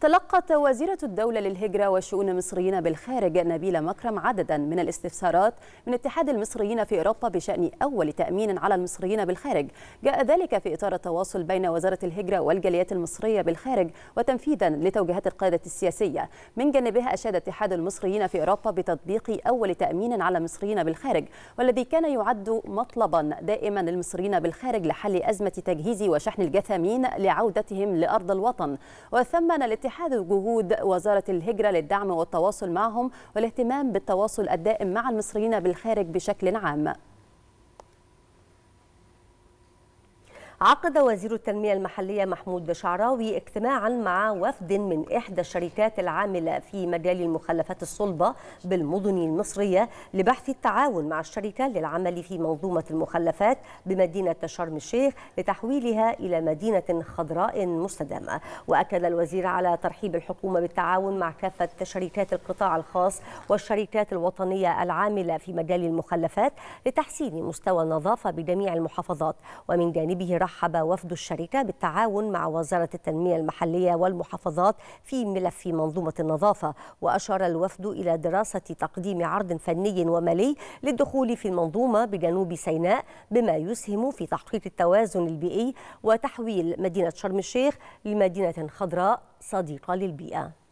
تلقت وزيرة الدولة للهجرة وشؤون المصريين بالخارج نبيلة مكرم عددا من الاستفسارات من اتحاد المصريين في أوروبا بشأن أول تأمين على المصريين بالخارج جاء ذلك في إطار التواصل بين وزارة الهجرة والجاليات المصرية بالخارج وتنفيذا لتوجيهات القيادة السياسية من جانبها أشاد اتحاد المصريين في أوروبا بتطبيق أول تأمين على المصريين بالخارج والذي كان يعد مطلبا دائما للمصريين بالخارج لحل أزمة تجهيز وشحن الجثامين لعودتهم لأرض الوطن وثمن الاتحاد اتحاد جهود وزارة الهجرة للدعم والتواصل معهم والاهتمام بالتواصل الدائم مع المصريين بالخارج بشكل عام عقد وزير التنمية المحلية محمود شعراوي اجتماعا مع وفد من إحدى الشركات العاملة في مجال المخلفات الصلبة بالمدن المصرية لبحث التعاون مع الشركة للعمل في منظومة المخلفات بمدينة شرم الشيخ لتحويلها إلى مدينة خضراء مستدامة وأكد الوزير على ترحيب الحكومة بالتعاون مع كافة شركات القطاع الخاص والشركات الوطنية العاملة في مجال المخلفات لتحسين مستوى النظافة بجميع المحافظات ومن جانبه رحب وفد الشركة بالتعاون مع وزارة التنمية المحلية والمحافظات في ملف منظومة النظافة وأشار الوفد إلى دراسة تقديم عرض فني ومالي للدخول في المنظومة بجنوب سيناء بما يسهم في تحقيق التوازن البيئي وتحويل مدينة شرم الشيخ لمدينة خضراء صديقة للبيئة